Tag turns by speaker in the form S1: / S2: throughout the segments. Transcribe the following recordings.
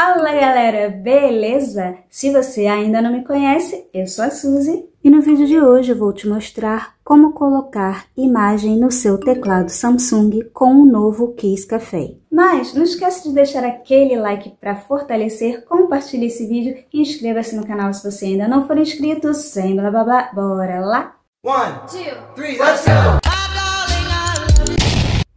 S1: Fala galera, beleza? Se você ainda não me conhece, eu sou a Suzy e no vídeo de hoje eu vou te mostrar como colocar imagem no seu teclado Samsung com o novo Kiss Café. Mas não esqueça de deixar aquele like para fortalecer, compartilhe esse vídeo e inscreva-se no canal se você ainda não for inscrito, sem blá blá blá, bora lá? One, two, three, let's go!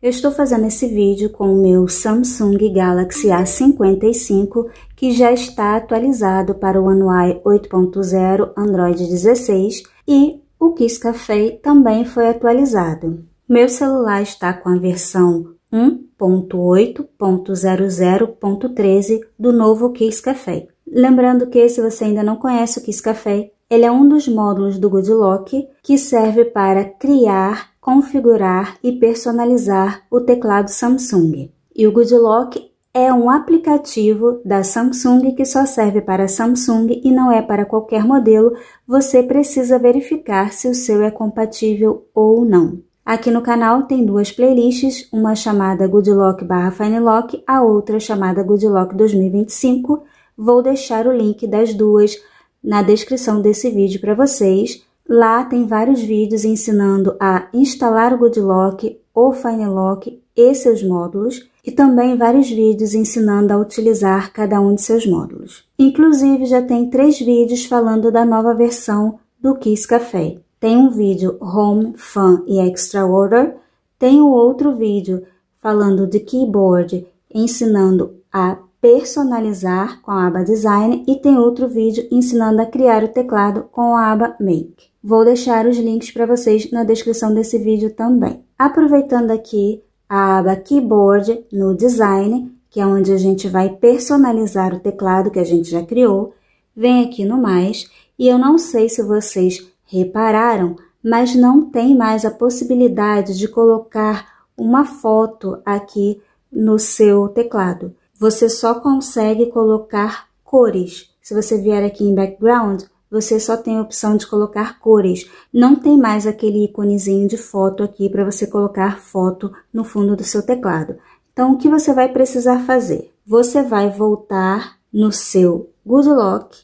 S1: Eu estou fazendo esse vídeo com o meu Samsung Galaxy A55, que já está atualizado para o One 8.0 Android 16 e o Kiss Café também foi atualizado. Meu celular está com a versão 1.8.00.13 do novo Kiss Café. Lembrando que se você ainda não conhece o Kiss Café, ele é um dos módulos do Good Lock que serve para criar configurar e personalizar o teclado Samsung. E o Good Lock é um aplicativo da Samsung que só serve para Samsung e não é para qualquer modelo. Você precisa verificar se o seu é compatível ou não. Aqui no canal tem duas playlists, uma chamada Good Lock barra Finelock, a outra chamada Good Lock 2025. Vou deixar o link das duas na descrição desse vídeo para vocês. Lá tem vários vídeos ensinando a instalar o GoodLock, ou FineLock e seus módulos, e também vários vídeos ensinando a utilizar cada um de seus módulos. Inclusive, já tem três vídeos falando da nova versão do Kiss Café. Tem um vídeo Home, Fun e Extra Order, tem o um outro vídeo falando de keyboard, ensinando a personalizar com a aba Design e tem outro vídeo ensinando a criar o teclado com a aba Make. Vou deixar os links para vocês na descrição desse vídeo também. Aproveitando aqui a aba Keyboard no Design, que é onde a gente vai personalizar o teclado que a gente já criou, vem aqui no Mais, e eu não sei se vocês repararam, mas não tem mais a possibilidade de colocar uma foto aqui no seu teclado. Você só consegue colocar cores. Se você vier aqui em Background, você só tem a opção de colocar cores. Não tem mais aquele íconezinho de foto aqui para você colocar foto no fundo do seu teclado. Então, o que você vai precisar fazer? Você vai voltar no seu Google Lock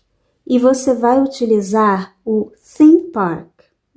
S1: e você vai utilizar o Theme Park.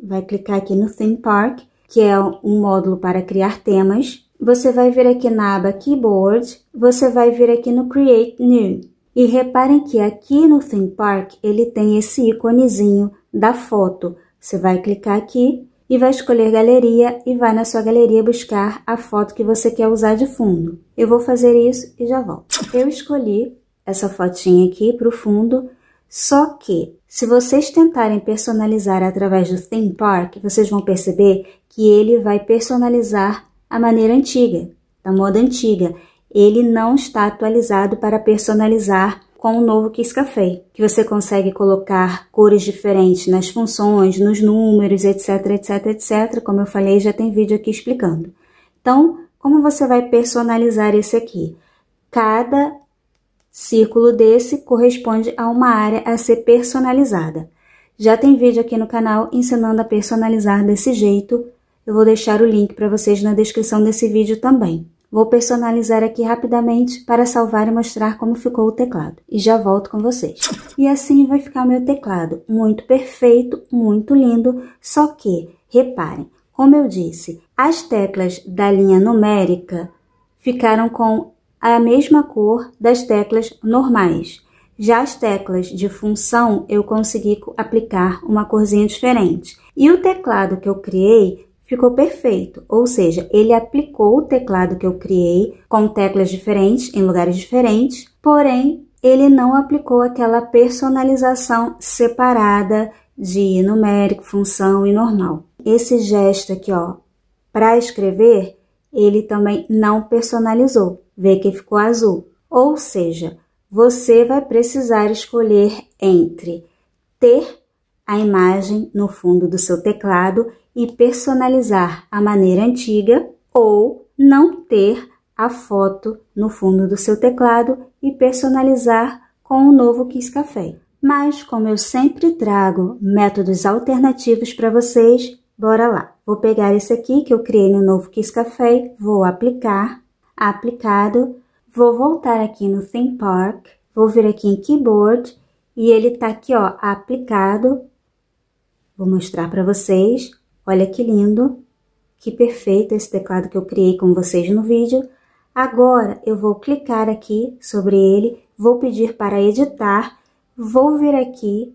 S1: Vai clicar aqui no Theme Park, que é um módulo para criar temas. Você vai vir aqui na aba Keyboard, você vai vir aqui no Create New e reparem que aqui no Theme Park ele tem esse íconezinho da foto. Você vai clicar aqui e vai escolher galeria e vai na sua galeria buscar a foto que você quer usar de fundo. Eu vou fazer isso e já volto. Eu escolhi essa fotinha aqui para o fundo, só que se vocês tentarem personalizar através do Theme Park, vocês vão perceber que ele vai personalizar a maneira antiga, da moda antiga ele não está atualizado para personalizar com o novo Kiss Café, que você consegue colocar cores diferentes nas funções, nos números, etc, etc, etc. Como eu falei, já tem vídeo aqui explicando. Então, como você vai personalizar esse aqui? Cada círculo desse corresponde a uma área a ser personalizada. Já tem vídeo aqui no canal ensinando a personalizar desse jeito. Eu vou deixar o link para vocês na descrição desse vídeo também. Vou personalizar aqui rapidamente para salvar e mostrar como ficou o teclado. E já volto com vocês. E assim vai ficar o meu teclado. Muito perfeito, muito lindo, só que, reparem, como eu disse, as teclas da linha numérica ficaram com a mesma cor das teclas normais. Já as teclas de função eu consegui aplicar uma corzinha diferente. E o teclado que eu criei ficou perfeito, ou seja, ele aplicou o teclado que eu criei com teclas diferentes em lugares diferentes, porém ele não aplicou aquela personalização separada de numérico, função e normal. Esse gesto aqui, ó, para escrever, ele também não personalizou. Vê que ficou azul. Ou seja, você vai precisar escolher entre ter a imagem no fundo do seu teclado e personalizar a maneira antiga ou não ter a foto no fundo do seu teclado e personalizar com o novo Kiss Café. Mas como eu sempre trago métodos alternativos para vocês, bora lá. Vou pegar esse aqui que eu criei no novo Kiss Café, vou aplicar, aplicado, vou voltar aqui no Theme Park, vou vir aqui em Keyboard e ele tá aqui ó, aplicado. Vou mostrar para vocês. Olha que lindo, que perfeito esse teclado que eu criei com vocês no vídeo. Agora eu vou clicar aqui sobre ele, vou pedir para editar, vou vir aqui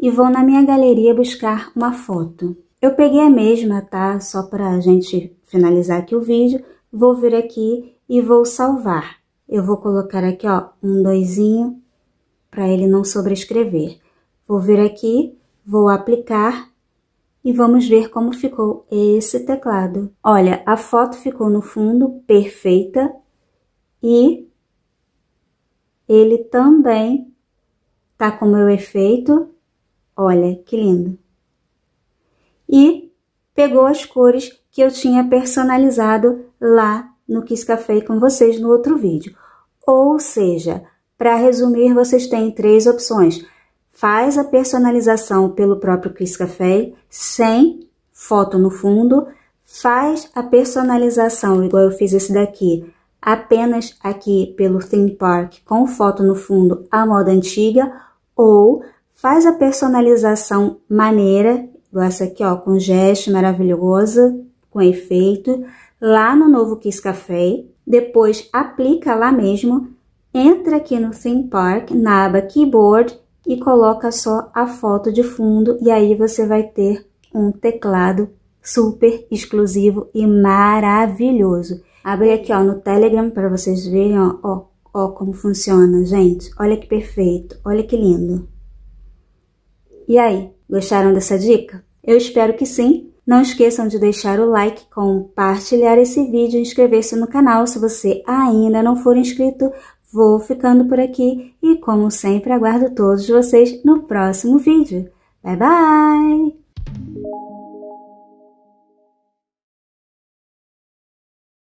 S1: e vou na minha galeria buscar uma foto. Eu peguei a mesma, tá? Só para a gente finalizar aqui o vídeo. Vou vir aqui e vou salvar. Eu vou colocar aqui, ó, um doisinho para ele não sobrescrever. Vou vir aqui, vou aplicar e vamos ver como ficou esse teclado. Olha, a foto ficou no fundo perfeita e ele também tá com o meu efeito. Olha, que lindo. E pegou as cores que eu tinha personalizado lá no Kiss Café com vocês no outro vídeo. Ou seja, para resumir, vocês têm três opções faz a personalização pelo próprio Cris Café, sem foto no fundo, faz a personalização, igual eu fiz esse daqui, apenas aqui pelo Theme Park, com foto no fundo, a moda antiga, ou faz a personalização maneira, igual essa aqui, ó, com gesto maravilhoso, com efeito, lá no novo Kiss Café, depois aplica lá mesmo, entra aqui no Theme Park, na aba Keyboard e coloca só a foto de fundo e aí você vai ter um teclado super exclusivo e maravilhoso. Abri aqui ó no Telegram para vocês verem ó, ó, ó como funciona, gente. Olha que perfeito, olha que lindo. E aí, gostaram dessa dica? Eu espero que sim. Não esqueçam de deixar o like, compartilhar esse vídeo e inscrever-se no canal se você ainda não for inscrito Vou ficando por aqui e, como sempre, aguardo todos vocês no próximo vídeo. Bye, bye!